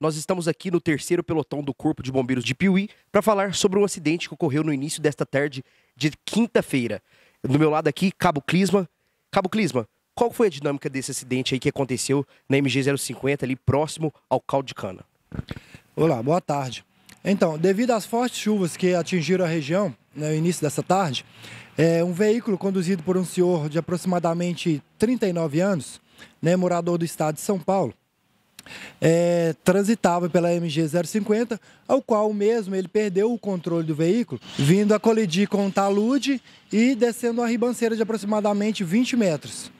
nós estamos aqui no terceiro pelotão do Corpo de Bombeiros de Piuí para falar sobre um acidente que ocorreu no início desta tarde de quinta-feira. Do meu lado aqui, Cabo Clisma. Cabo Clisma, qual foi a dinâmica desse acidente aí que aconteceu na MG 050 ali próximo ao caldo de cana? Olá, boa tarde. Então, devido às fortes chuvas que atingiram a região né, no início dessa tarde, é, um veículo conduzido por um senhor de aproximadamente 39 anos, né, morador do estado de São Paulo, é, transitava pela MG 050, ao qual mesmo ele perdeu o controle do veículo, vindo a colidir com um talude e descendo a ribanceira de aproximadamente 20 metros.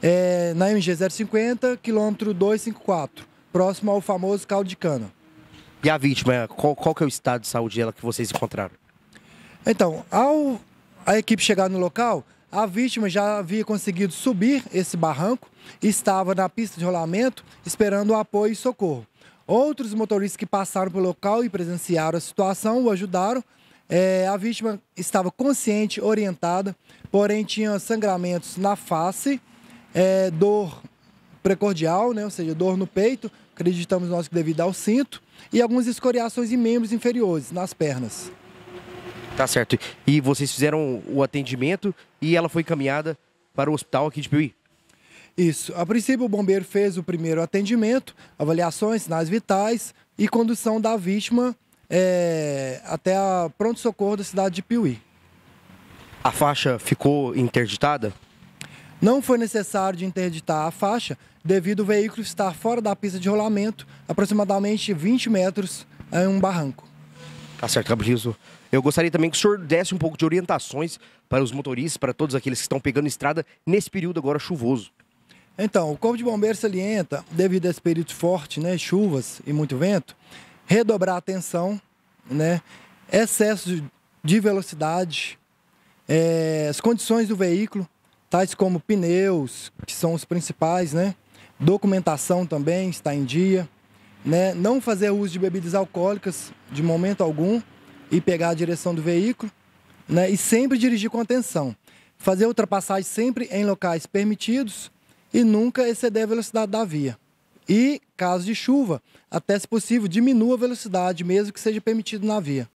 É, na MG 050, quilômetro 254, próximo ao famoso caldo de cana. E a vítima, qual, qual que é o estado de saúde dela que vocês encontraram? Então, ao a equipe chegar no local, a vítima já havia conseguido subir esse barranco e estava na pista de rolamento esperando apoio e socorro. Outros motoristas que passaram pelo local e presenciaram a situação o ajudaram. É, a vítima estava consciente, orientada, porém tinha sangramentos na face, é, dor precordial, né, ou seja, dor no peito, acreditamos nós que devido ao cinto, e algumas escoriações em membros inferiores, nas pernas. Tá certo. E vocês fizeram o atendimento e ela foi encaminhada para o hospital aqui de Piuí? Isso. A princípio, o bombeiro fez o primeiro atendimento, avaliações, sinais vitais e condução da vítima é, até a pronto-socorro da cidade de Piuí. A faixa ficou interditada? Não foi necessário de interditar a faixa devido o veículo estar fora da pista de rolamento, aproximadamente 20 metros em um barranco. Tá certo, Gabriel. Eu gostaria também que o senhor desse um pouco de orientações para os motoristas, para todos aqueles que estão pegando estrada nesse período agora chuvoso. Então, o Corpo de Bombeiros salienta, devido a esse período forte, né, chuvas e muito vento, redobrar a atenção, né, excesso de velocidade, é, as condições do veículo, tais como pneus, que são os principais, né, documentação também está em dia, né, não fazer uso de bebidas alcoólicas de momento algum e pegar a direção do veículo, né, e sempre dirigir com atenção. Fazer ultrapassagem sempre em locais permitidos e nunca exceder a velocidade da via. E, caso de chuva, até se possível, diminua a velocidade, mesmo que seja permitido na via.